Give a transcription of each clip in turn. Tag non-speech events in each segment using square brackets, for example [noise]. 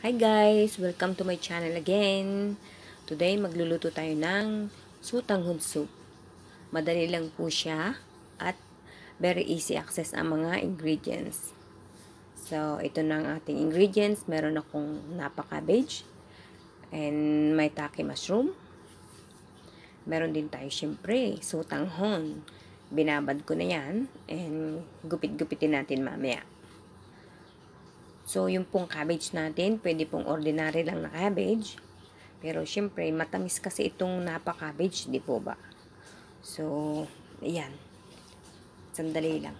Hi guys! Welcome to my channel again. Today, magluluto tayo ng sutanghon soup. Madali lang po siya at very easy access ang mga ingredients. So, ito na ang ating ingredients. Meron akong napa cabbage and may taki mushroom. Meron din tayo syempre sutanghon. Binabad ko na yan and gupit-gupitin natin mamaya. So, yung pong cabbage natin, pwede pong ordinary lang na cabbage. Pero, syempre, matamis kasi itong napa-cabbage, di po ba? So, ayan. Sandali lang.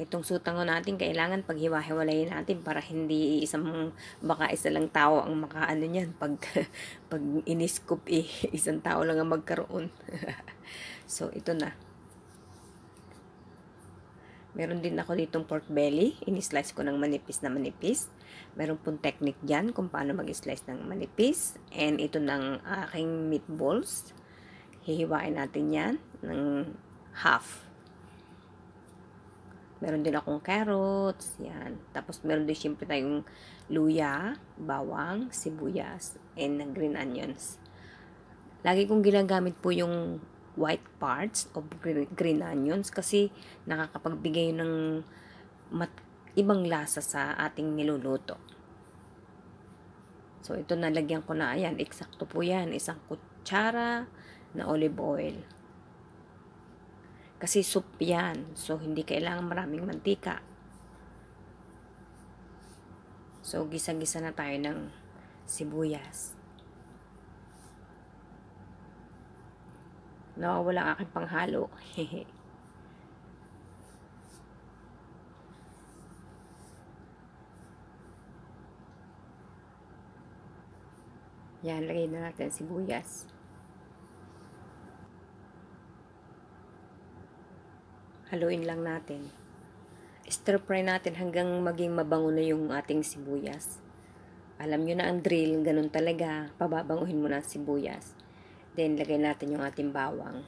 Itong sutango natin, kailangan paghiwa-hiwalayin natin para hindi isang, baka isa lang tao ang makaano niyan. Pag, [laughs] pag iniskop, eh, isang tao lang ang magkaroon. [laughs] so, ito na. Meron din ako ditong pork belly. Ini-slice ko ng manipis na manipis. Meron pong technique dyan kung paano mag-slice ng manipis. And ito ng aking meatballs. Hihiwain natin yan ng half. Meron din akong carrots. Yan. Tapos meron din siyempre tayong luya, bawang, sibuyas, and green onions. Lagi kong ginagamit po yung white parts of green onions kasi nakakapagbigay ng mat ibang lasa sa ating niluluto. So, ito nalagyan ko na. Ayan, eksakto po yan. Isang kutsara na olive oil. Kasi soup yan. So, hindi kailangan maraming mantika. So, gisa-gisa na tayo ng sibuyas. Nawawala ang aking panghalo. [laughs] Yan, lagay na natin sibuyas. Haluin lang natin. Stir fry natin hanggang maging mabango na yung ating sibuyas. Alam nyo na ang drill, ganun talaga. Pababanguhin mo na ang sibuyas. Then, lagay natin yung ating bawang.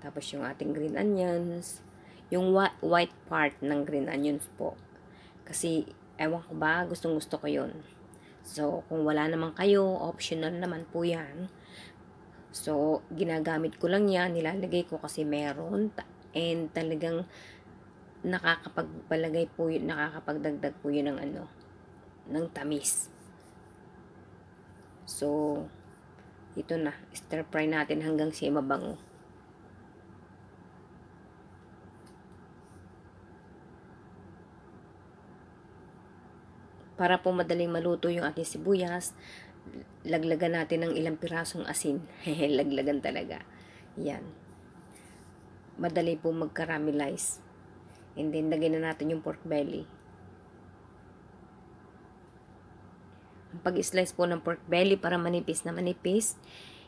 Tapos, yung ating green onions. Yung white part ng green onions po. Kasi, ewan ko ba, gustong gusto ko yun. So, kung wala naman kayo, optional naman po yan. So, ginagamit ko lang yan, nilalagay ko kasi meron. And talagang nakakapagpalagay po yun, nakakapagdagdag po yun ng ano, ng tamis. So, ito na, stir fry natin hanggang siya mabango. Para po madaling maluto yung ating sibuyas, laglagan natin ng ilang pirasong asin. Hehe, [laughs] laglagan talaga. Yan. Madali po mag-caramelize. And then, lagyan na natin yung pork belly. pag-slice po ng pork belly para manipis na manipis,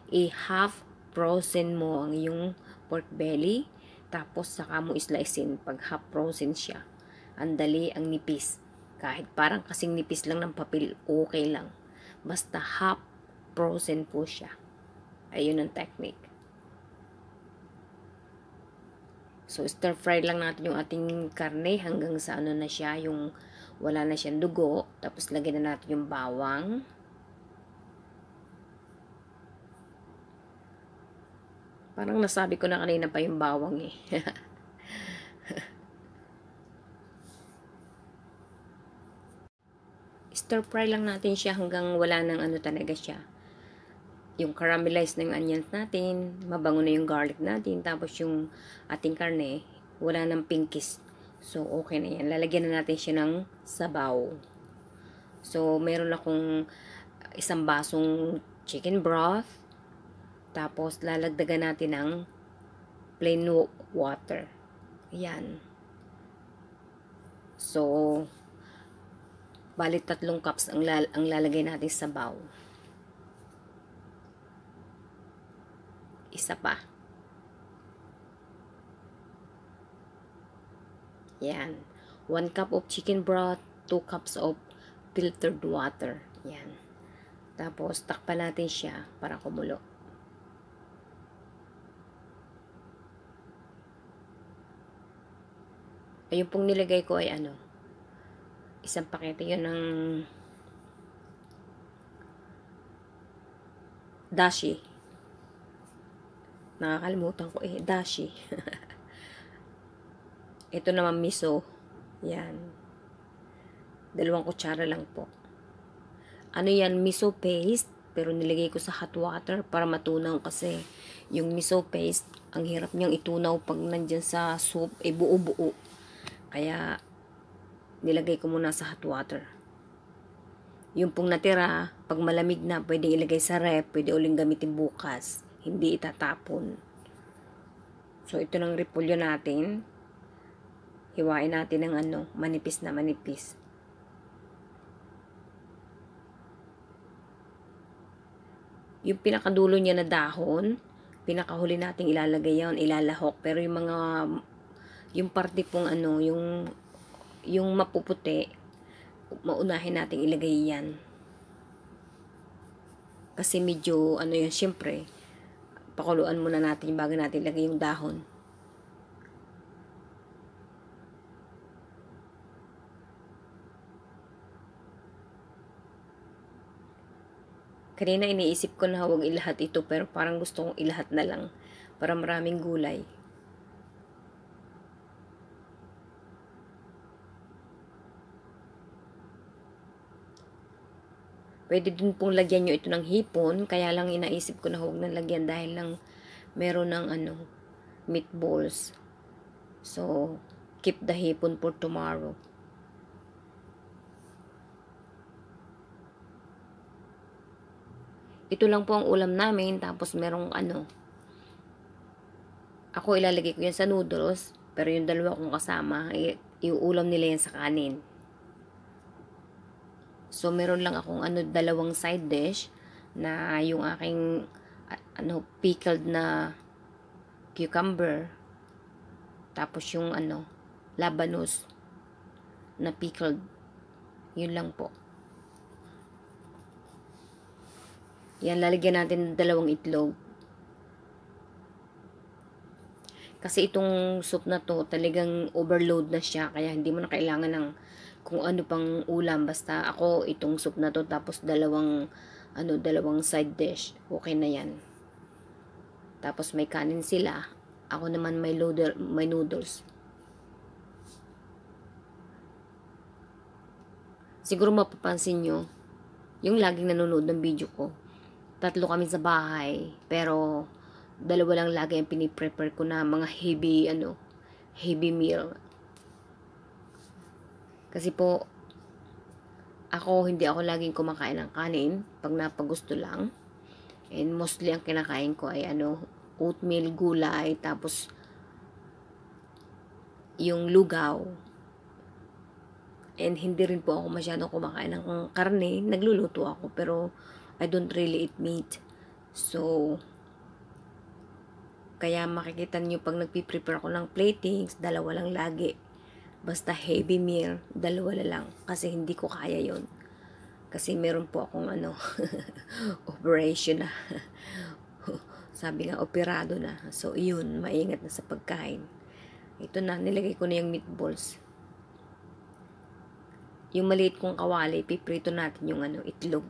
i-half frozen mo ang iyong pork belly, tapos saka mo slicein pag half frozen siya. Andali ang nipis. Kahit parang kasing nipis lang ng papel, okay lang. Basta half frozen po siya. Ayun ang technique. So, stir fry lang natin yung ating karne hanggang sa ano na siya, yung wala na siyang dugo. Tapos, lagyan na natin yung bawang. Parang nasabi ko na kanina pa yung bawang eh. [laughs] Stir fry lang natin siya hanggang wala nang ano talaga siya. Yung caramelized na yung onions natin, mabango na yung garlic natin, tapos yung ating karne, wala nang pinkish So, okay na yan. Lalagyan na natin siya ng sabaw. So, meron akong isang basong chicken broth. Tapos, lalagdagan natin ng plain water. Ayan. So, balit tatlong cups ang, lal ang lalagay natin sa baw. Isa pa. Yan. 1 cup of chicken broth, 2 cups of filtered water. Yan. Tapos, takpan natin siya para kumulo. Ayun pong nilagay ko ay ano, isang pakete yun ng dashi. Nakakalimutan ko eh, dashi. [laughs] Ito naman miso. Yan. Dalawang kutsara lang po. Ano yan? Miso paste. Pero nilagay ko sa hot water para matunaw kasi yung miso paste, ang hirap niyang itunaw pag nandyan sa soup, eh buo-buo. Kaya, nilagay ko muna sa hot water. Yung pong natira, pag malamig na, pwede ilagay sa ref, pwede uling gamitin bukas. Hindi itatapon. So, ito ng repolyo natin hiwain natin ng ano, manipis na manipis. Yung pinakadulo niya na dahon, pinakahuli nating ilalagay yon ilalahok. Pero yung mga, yung parte pong ano, yung, yung mapuputi, maunahin nating ilagay yan. Kasi medyo, ano yun, syempre, pakuluan muna natin bago natin ilagay yung dahon. Kanina iniisip ko na huwag ilahat ito pero parang gusto kong ilahat na lang para maraming gulay. Pwede din pong lagyan nyo ito ng hipon, kaya lang inaisip ko na huwag nang lagyan dahil lang meron ng ano, meatballs. So, keep the hipon for tomorrow. Ito lang po ang ulam namin. Tapos merong ano. Ako ilalagay ko yan sa noodles. Pero yung dalawa kong kasama, yung ulam nila yan sa kanin. So, meron lang akong ano, dalawang side dish na yung aking ano, pickled na cucumber. Tapos yung ano, labanos na pickled. Yun lang po. Yan, lalagyan natin ng dalawang itlog. Kasi itong soup na to, talagang overload na siya. Kaya hindi mo na kailangan ng kung ano pang ulam. Basta ako, itong soup na to, tapos dalawang, ano, dalawang side dish. Okay na yan. Tapos may kanin sila. Ako naman may, loader, may noodles. Siguro mapapansin nyo, yung laging nanonood ng video ko, tatlo kami sa bahay. Pero, dalawa lang lagi ang piniprepare ko na mga heavy, ano, heavy meal. Kasi po, ako, hindi ako laging kumakain ng kanin pag napagusto lang. And mostly ang kinakain ko ay ano, oatmeal, gulay, tapos yung lugaw. And hindi rin po ako masyadong kumakain ng karne. Nagluluto ako pero I don't really eat meat. So, kaya makikita niyo pag nagpiprepare ako ng platings, dalawa lang lagi. Basta heavy meal, dalawa lang. Kasi hindi ko kaya yon Kasi meron po akong ano, [laughs] operation na. [laughs] Sabi nga, operado na. So, yun, maingat na sa pagkain. Ito na, nilagay ko na yung meatballs. Yung maliit kong kawali, piprito natin yung ano, itlog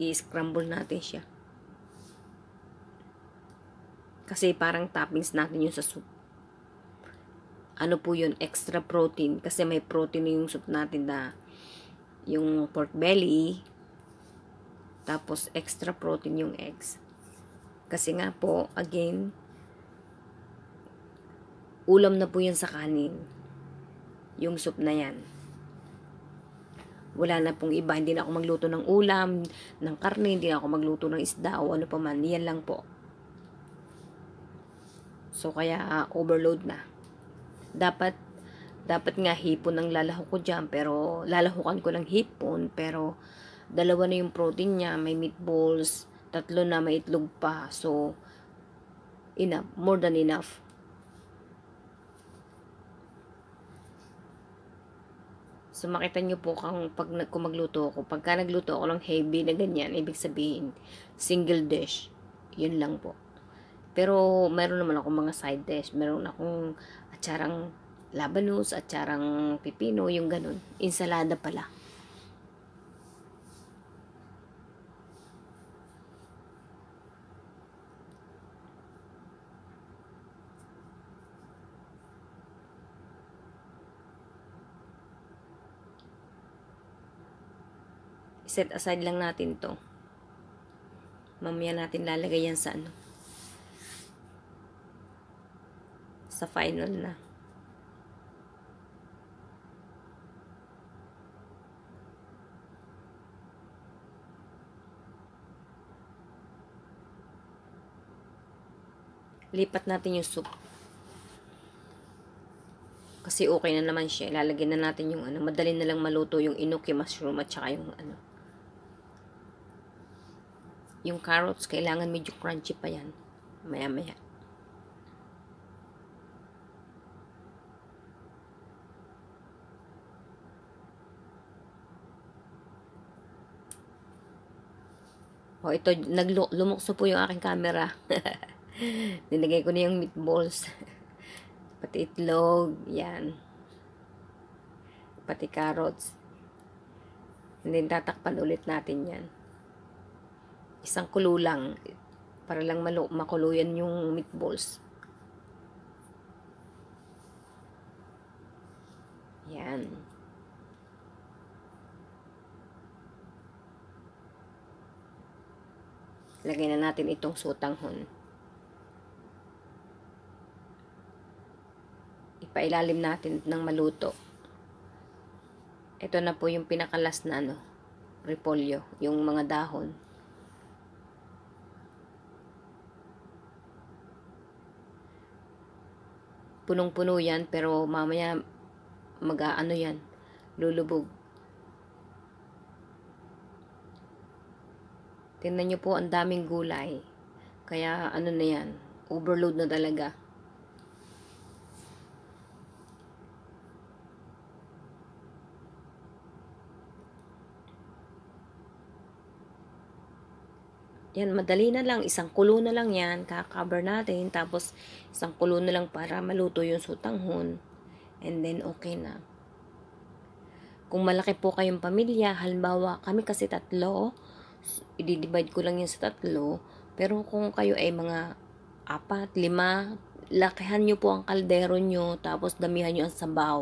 i-scramble natin siya. Kasi parang toppings natin yung sa soup. Ano po yun? Extra protein. Kasi may protein yung soup natin na yung pork belly. Tapos extra protein yung eggs. Kasi nga po, again, ulam na po yan sa kanin. Yung soup na yan wala na pong iba, hindi na ako magluto ng ulam, ng karne, hindi na ako magluto ng isda o ano pa man, yan lang po. So kaya uh, overload na. Dapat dapat nga hipon ang lalaho ko diyan pero lalahukan ko lang hipon pero dalawa na yung protein niya, may meatballs, tatlo na may itlog pa. So enough, more than enough. So, makita nyo po kung, pag, kung magluto ako. Pagka nagluto ako ng heavy na ganyan, ibig sabihin, single dish. Yun lang po. Pero, meron naman ako mga side dish. Meron akong atsarang labanos, atsarang pipino, yung ganun. Insalada pala. set aside lang natin to mamaya natin lalagay yan sa ano sa final na lipat natin yung soup kasi okay na naman siya. ilalagay na natin yung ano, madali na lang maluto yung inoki mushroom at saka yung ano, yung carrots, kailangan medyo crunchy pa yan. Maya-maya. O, oh, ito, naglumukso po yung aking camera. [laughs] Nilagay ko na yung meatballs. [laughs] Pati itlog, yan. Pati carrots. And then, tatakpan ulit natin yan. Isang kulo lang. Para lang malo makuluyan yung meatballs. Yan. Lagay na natin itong sutanghon. Ipailalim natin ng maluto. Ito na po yung pinakalas na ano, repolyo, yung mga dahon. punong-puno yan, pero mamaya mag-aano yan, lulubog. Tingnan nyo po, ang daming gulay. Kaya ano na yan, overload na talaga. Yan, madali na lang. Isang kulo na lang yan. Kakakover natin. Tapos, isang kulo na lang para maluto yung sutanghon. And then, okay na. Kung malaki po kayong pamilya, halimbawa kami kasi tatlo, i-divide ko lang yan sa tatlo. Pero kung kayo ay mga apat, lima, lakihan nyo po ang kaldero nyo, tapos damihan nyo ang sabaw.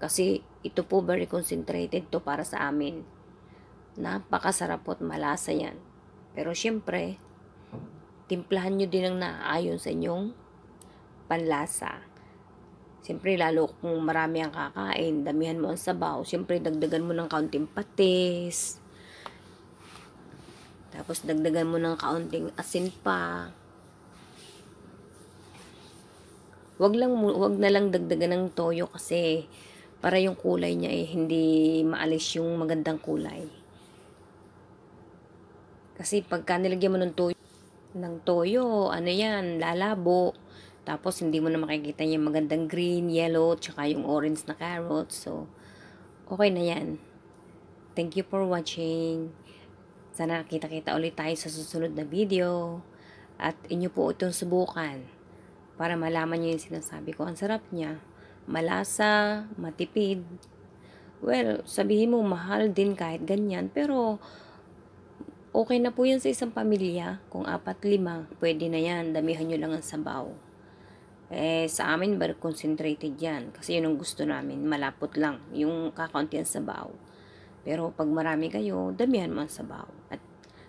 Kasi ito po very concentrated to para sa amin. Napakasarap po at malasa yan. Pero syempre, timplahan nyo din ang naaayon sa inyong panlasa. Siyempre, lalo kung marami ang kakain, damihan mo ang sabaw. Siyempre, dagdagan mo ng kaunting patis. Tapos, dagdagan mo ng kaunting asin pa. Wag lang wag na lang dagdagan ng toyo kasi para yung kulay niya eh hindi maalis yung magandang kulay. Kasi pagka nilagyan mo ng toyo, ng toyo, ano yan, lalabo. Tapos, hindi mo na makikita yung magandang green, yellow, tsaka yung orange na carrot. So, okay na yan. Thank you for watching. Sana kita kita ulit tayo sa susunod na video. At inyo po itong subukan para malaman nyo yung sinasabi ko. Ang sarap niya. Malasa, matipid. Well, sabihin mo mahal din kahit ganyan. Pero, Okay na po yan sa isang pamilya. Kung apat, lima, pwede na yan. Damihan nyo lang ang sabaw. Eh, sa amin, bar concentrated yan. Kasi yun ang gusto namin. Malapot lang. Yung kakaunti ang sabaw. Pero pag marami kayo, damihan mo ang sabaw. At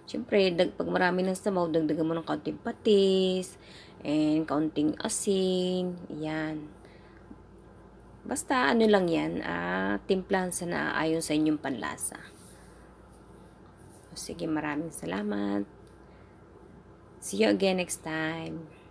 Siyempre, dag, pag marami ng sabaw, dagdagan mo ng kaunting patis, and kaunting asin, yan. Basta ano lang yan, ah, timplahan sa naaayon sa inyong panlasa sige, maraming salamat. See you again next time.